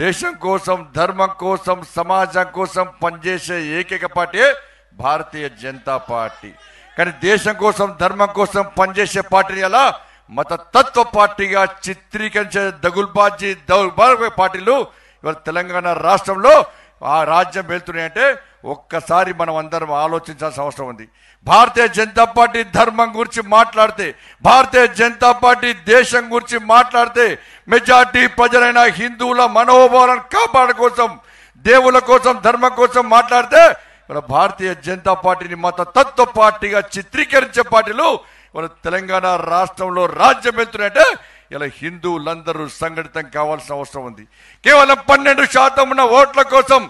దేశం కోసం ధర్మం కోసం సమాజం కోసం పనిచేసే ఏకైక పార్టీ భారతీయ జనతా పార్టీ కానీ దేశం కోసం ధర్మం కోసం పనిచేసే పార్టీని అలా తత్వ పార్టీగా చిత్రీకరించే దగుల్బాజీ దౌల్బాజీ పార్టీలు ఇవాళ తెలంగాణ రాష్ట్రంలో ఆ రాజ్యం వెళ్తున్నాయంటే ఒక్కసారి మనం అందరం ఆలోచించాల్సిన అవసరం ఉంది భారతీయ జనతా పార్టీ ధర్మం గురించి మాట్లాడితే భారతీయ జనతా పార్టీ దేశం గురించి మాట్లాడితే మెజార్టీ ప్రజలైన హిందువుల మనోభావాలను కాపాడ కోసం దేవుల కోసం ధర్మం కోసం మాట్లాడితే మన భారతీయ జనతా పార్టీని మత తత్వ పార్టీగా చిత్రీకరించే పార్టీలు మన తెలంగాణ రాష్ట్రంలో రాజ్యం వెళ్తున్నాయంటే ఇలా హిందువులందరూ సంఘటితం కావాల్సిన అవసరం ఉంది కేవలం పన్నెండు శాతం ఉన్న ఓట్ల కోసం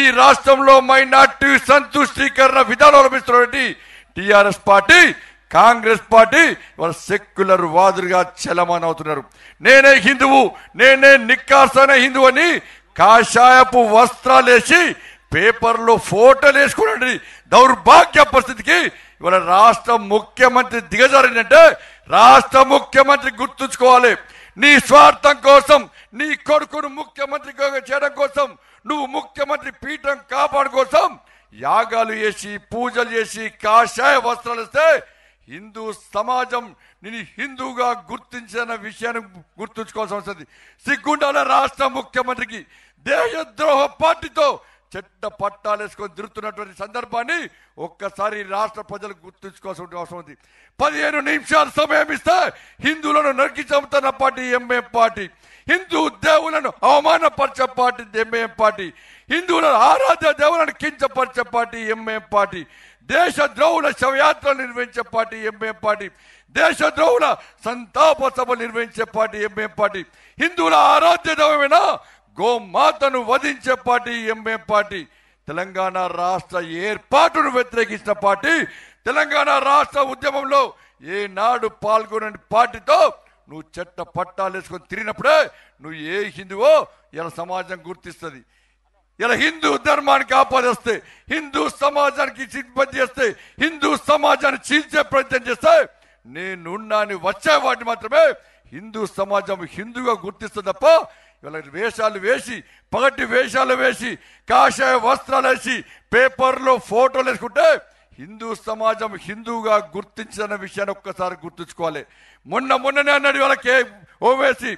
ఈ రాష్ట్రంలో మైనార్టీ సంతుష్టీకరణ విధానం అవలంబిస్తున్నటువంటి టిఆర్ఎస్ పార్టీ కాంగ్రెస్ పార్టీ వాళ్ళ సెక్యులర్ వాదులుగా చలమాన్ అవుతున్నారు నేనే హిందువు నేనే నిక్కాసన హిందువు అని కాషాయపు వస్త్రాలు వేసి పేపర్లో ఫోటోలు వేసుకోనండి దౌర్భాగ్య పరిస్థితికి ఇవాళ రాష్ట్ర ముఖ్యమంత్రి దిగజారిందంటే రాష్ట్ర ముఖ్యమంత్రి గుర్తుంచుకోవాలి నీ స్వార్థం కోసం నీ కొడుకును ముఖ్యమంత్రి చేయడం కోసం నువ్వు ముఖ్యమంత్రి పీఠం కాపాడు కోసం యాగాలు చేసి పూజలు చేసి కాషాయ వస్త్రాలు ఇస్తే హిందూ సమాజం నేను హిందూగా గుర్తించిన విషయాన్ని గుర్తుంచుకోవాల్సి వస్తుంది సిగ్గుండాల రాష్ట్ర ముఖ్యమంత్రికి దేశద్రోహ పార్టీతో చెడ్డ పట్టాలు వేసుకొని తిరుగుతున్నటువంటి సందర్భాన్ని ఒక్కసారి రాష్ట్ర ప్రజలు గుర్తుంచుకోవాల్సిన అవసరం ఉంది పదిహేను నిమిషాలు సమయం ఇస్తే హిందువులను నరికి చంపుతున్న పార్టీ ఎంఏ పార్టీ హిందూ దేవులను అవమానపరిచే పార్టీ ఎంఏ పార్టీ హిందువుల ఆరాధ్య దేవులను కించపరిచే పార్టీ ఎంఏ పార్టీ దేశ ద్రోహుల శవయాత్రలు నిర్వహించే పార్టీ ఎంఏ పార్టీ దేశ ద్రోహుల సంతాప సభ నిర్వహించే పార్టీ ఎంఏ పార్టీ హిందువుల ఆరాధ్య దేవమైన గోమాతను వధించే పార్టీ ఎంఏ పార్టీ తెలంగాణ రాష్ట్ర ఏర్పాటును వ్యతిరేకించిన పార్టీ తెలంగాణ రాష్ట్ర ఉద్యమంలో ఏనాడు పాల్గొనని పార్టీతో నువ్వు చెట్ట పట్టాలు వేసుకొని తిరిగినప్పుడే నువ్వు ఏ హిందువో ఇలా సమాజం గుర్తిస్తుంది ఇలా హిందూ ధర్మానికి ఆపాదిస్తే హిందూ సమాజానికి సిబ్బంది చేస్తే హిందూ సమాజాన్ని చీల్చే ప్రయత్నం చేస్తే నేనున్నాని వచ్చే వాటిని మాత్రమే హిందూ సమాజం హిందూగా గుర్తిస్తుంది తప్ప ఇవాళ వేషాలు వేసి పగటి వేషాలు వేసి కాషాయ వస్త్రాలు వేసి పేపర్లో ఫోటోలు వేసుకుంటే హిందూ సమాజం హిందూగా గుర్తించిన విషయాన్ని ఒక్కసారి గుర్తుంచుకోవాలి మొన్న మొన్ననే అన్నాడు ఇవాళ కే ఓవేసి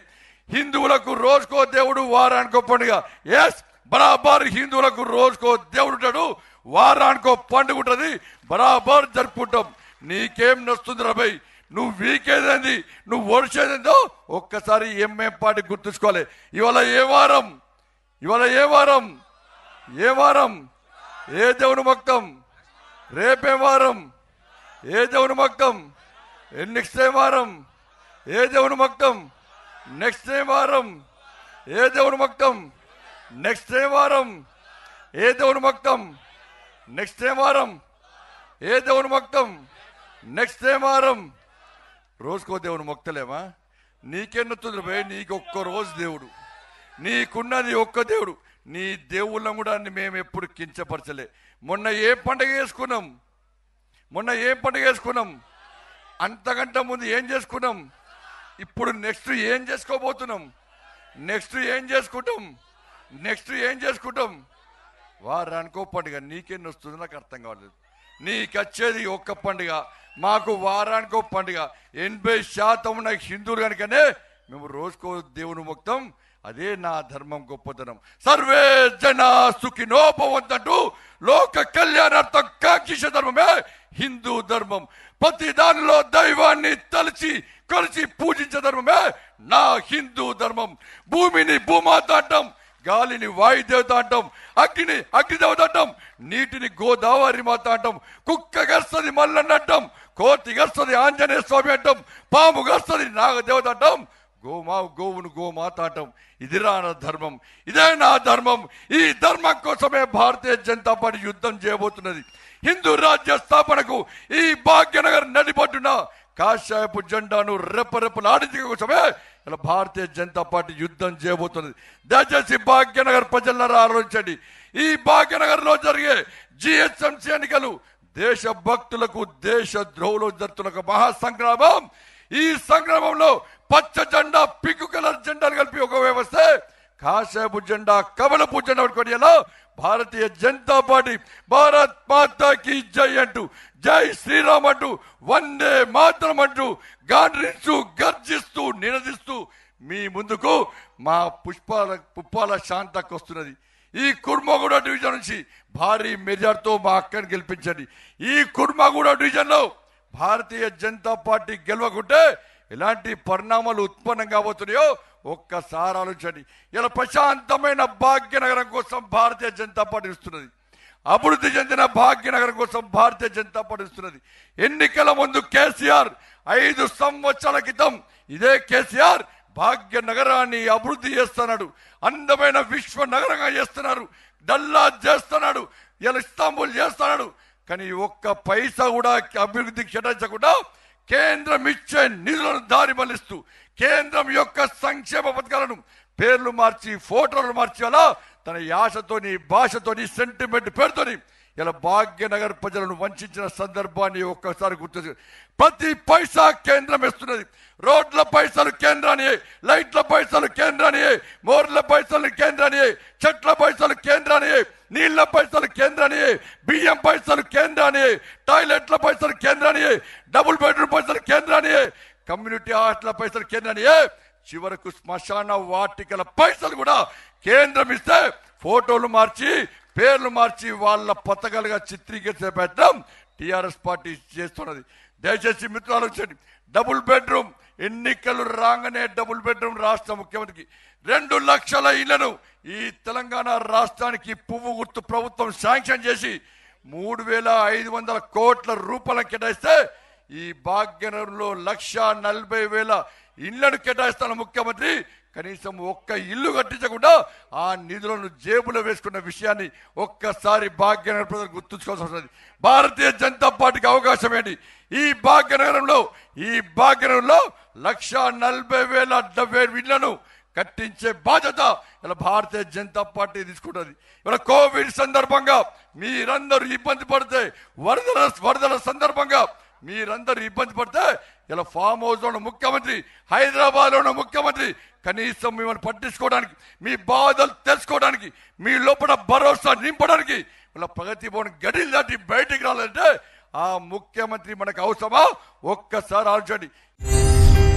హిందువులకు రోజుకో దేవుడు వారానికో పండుగ ఎస్ బరాబర్ హిందువులకు రోజుకో దేవుడు ఉంటాడు వారానికో పండుగ ఉంటుంది బరాబర్ జరుపుకుంటాం నీకేం నస్తుంది రబై నువ్వు వీక్ ఏదైంది నువ్వు ఏదైందో ఒక్కసారి ఎంఎం పాటి గుర్తుంచుకోవాలి ఇవాళ ఏ వారం ఇవాళ ఏ వారం ఏ వారం ఏ దేవుని మొక్కం రేపే వారం ఏ దేవుని మొక్కం నెక్స్ట్ ఏ వారం ఏ దేవుని మొక్కం నెక్స్ట్ ఏ వారం ఏ దేవుని మొక్కం నెక్స్ట్ ఏ వారం ఏ దేవుని మొక్కం నెక్స్ట్ ఏ వారం ఏ దేవుని మొక్కం నెక్స్ట్ ఏ వారం రోజుకో దేవుని మొక్తలేమా నీకెన్నుతుంది పోయి నీకొక్క రోజు దేవుడు నీకున్నది ఒక్క దేవుడు నీ దేవుళ్ళం కూడా మేము ఎప్పుడు కించపరచలే మొన్న ఏ పండగ వేసుకున్నాం మొన్న ఏం పండుగ వేసుకున్నాం అంతకంటే ముందు ఏం చేసుకున్నాం ఇప్పుడు నెక్స్ట్ ఏం చేసుకోబోతున్నాం నెక్స్ట్ ఏం చేసుకుంటాం నెక్స్ట్ ఏం చేసుకుంటాం వారు అనుకో పండుగ నీకెన్ని వస్తుందో నాకు అర్థం కావట్లేదు నీకు వచ్చేది ఒక్క పండుగ మాకు వారానికి ఒక పండుగ ఎనభై శాతం ఉన్న హిందువులు కనుకనే మేము రోజుకో దేవుని ముక్తం అదే నా ధర్మం గొప్పతనం సర్వే జన నోపవద్దు లోక కళ్యాణార్థం కాక్షిష ధర్మమే హిందూ ధర్మం ప్రతి దానిలో దైవాన్ని తలచి కలిసి పూజించే ధర్మమే నా హిందూ ధర్మం భూమిని భూమాత అంటాం గాలిని వాయుదేవత అంటాం అగ్నిని అగ్నిదేవత అంటాం నీటిని గోదావరి మాత అంటాం కుక్క గర్సది మల్లన్నట్టం అంటాం కోతిగస్తుంది ఆంజనేయ స్వామి అంటాం గస్తుంది నాగదేవత అంటాం గోమా గోవును గోమాతాటం ఇది నా ధర్మం ఇదే నా ధర్మం ఈ ధర్మం కోసమే భారతీయ జనతా పార్టీ యుద్ధం చేయబోతున్నది హిందూ రాజ్య స్థాపనకు ఈ భాగ్యనగర్ నడిపట్టున కాషాయపు జెండాను రెప్పరెప్పలాడించే కోసమే ఇలా భారతీయ జనతా పార్టీ యుద్ధం చేయబోతున్నది దయచేసి భాగ్యనగర్ ప్రజలను ఆలోచించండి ఈ భాగ్యనగర్లో జరిగే జిహెచ్ఎంసీ ఎన్నికలు దేశ భక్తులకు దేశ ద్రోహులు జరుగుతున్న మహా సంగ్రామం ఈ సంగ్రామంలో పచ్చ జెండా పింక్ కలర్ జెండాలు కలిపి ఒక వ్యవస్థ కాసేపు జెండా కమలపు జెండా పట్టుకొని ఎలా భారతీయ జనతా పార్టీ భారత్ మాతాకి జై అంటూ జై శ్రీరామ్ అంటూ వందే మాత్రం అంటూ గాండ్రిస్తూ గర్జిస్తూ నినదిస్తూ మీ ముందుకు మా పుష్పాల పుప్పాల శాంతకు వస్తున్నది ఈ కుర్మగూడ డివిజన్ నుంచి భారీ మెజార్తో మా అక్కని గెలిపించండి ఈ కుర్మగూడ డివిజన్లో భారతీయ జనతా పార్టీ గెలవకుంటే ఎలాంటి పరిణామాలు ఉత్పన్నం కాబోతున్నాయో ఒక్కసారి ఆలోచండి ఇలా ప్రశాంతమైన భాగ్యనగరం కోసం భారతీయ జనతా పార్టీ ఇస్తున్నది అభివృద్ధి చెందిన భాగ్యనగరం కోసం భారతీయ జనతా పార్టీ ఇస్తున్నది ఎన్నికల ముందు కేసీఆర్ ఐదు సంవత్సరాల క్రితం ఇదే కేసీఆర్ భాగ్య నగరాన్ని అభివృద్ధి చేస్తున్నాడు అందమైన విశ్వ నగరంగా చేస్తున్నారు డల్లా చేస్తున్నాడు ఇలా ఇస్తాంబుల్ చేస్తున్నాడు కానీ ఒక్క పైసా కూడా అభివృద్ధి కేటాయించకుండా కేంద్రం ఇచ్చే నిధులను దారి మళ్ళిస్తూ కేంద్రం యొక్క సంక్షేమ పథకాలను పేర్లు మార్చి ఫోటోలు మార్చి అలా తన యాసతోని భాషతోని సెంటిమెంట్ పేరుతోని ఇలా భాగ్యనగర్ ప్రజలను వంచిన సందర్భాన్ని ఒక్కసారి గుర్తు ప్రతి పైసా కేంద్రం ఇస్తున్నది రోడ్ల పైసలు కేంద్రాన్ని లైట్ల పైసలు కేంద్రాన్ని మోర్ల పైసలు కేంద్రాన్ని చెట్ల పైసలు కేంద్రాన్ని నీళ్ల పైసలు కేంద్రాన్ని బియ్యం పైసలు కేంద్రాన్ని టాయిలెట్ల పైసలు కేంద్రాన్ని డబుల్ బెడ్రూమ్ పైసలు కేంద్రాన్ని కమ్యూనిటీ హాస్టల్ పైసలు కేంద్రాన్ని చివరకు శ్మశాన వాటికల పైసలు కూడా కేంద్రం ఇస్తే ఫోటోలు మార్చి పేర్లు మార్చి వాళ్ళ పతకాలుగా చిత్రీకరించే పెట్టడం టీఆర్ఎస్ పార్టీ చేస్తున్నది దయచేసి మిత్రులు ఆలోచించండి డబుల్ బెడ్రూమ్ ఎన్నికలు రాగానే డబుల్ బెడ్రూమ్ రాష్ట్ర ముఖ్యమంత్రికి రెండు లక్షల ఇళ్లను ఈ తెలంగాణ రాష్ట్రానికి పువ్వు గుర్తు ప్రభుత్వం శాంక్షన్ చేసి మూడు వేల ఐదు వందల కోట్ల రూపాయలను కేటాయిస్తే ఈ భాగ్యనగరంలో లక్ష నలభై వేల ఇళ్లను కేటాయిస్తాను ముఖ్యమంత్రి కనీసం ఒక్క ఇల్లు కట్టించకుండా ఆ నిధులను జేబులో వేసుకున్న విషయాన్ని ఒక్కసారి భాగ్యనగర ప్రజలు గుర్తుంచుకోవాల్సి వస్తుంది భారతీయ జనతా పార్టీకి అవకాశం ఏంటి ఈ భాగ్యనగరంలో ఈ భాగ్యనగరంలో లక్ష నలభై వేల డెబ్బై ఇళ్లను కట్టించే బాధ్యత ఇలా భారతీయ జనతా పార్టీ తీసుకుంటుంది ఇలా కోవిడ్ సందర్భంగా మీరందరూ ఇబ్బంది పడితే వరదల వరదల సందర్భంగా మీరందరూ ఇబ్బంది పడితే ఇలా ఫామ్ హౌస్ ఉన్న ముఖ్యమంత్రి హైదరాబాద్లో ఉన్న ముఖ్యమంత్రి కనీసం మిమ్మల్ని పట్టించుకోవడానికి మీ బాధలు తెలుసుకోవడానికి మీ లోపల భరోసా నింపడానికి ఇలా ప్రగతి భవన్ గడి దాటి బయటికి రాలంటే ఆ ముఖ్యమంత్రి మనకు అవసరమా ఒక్కసారి ఆలోచండి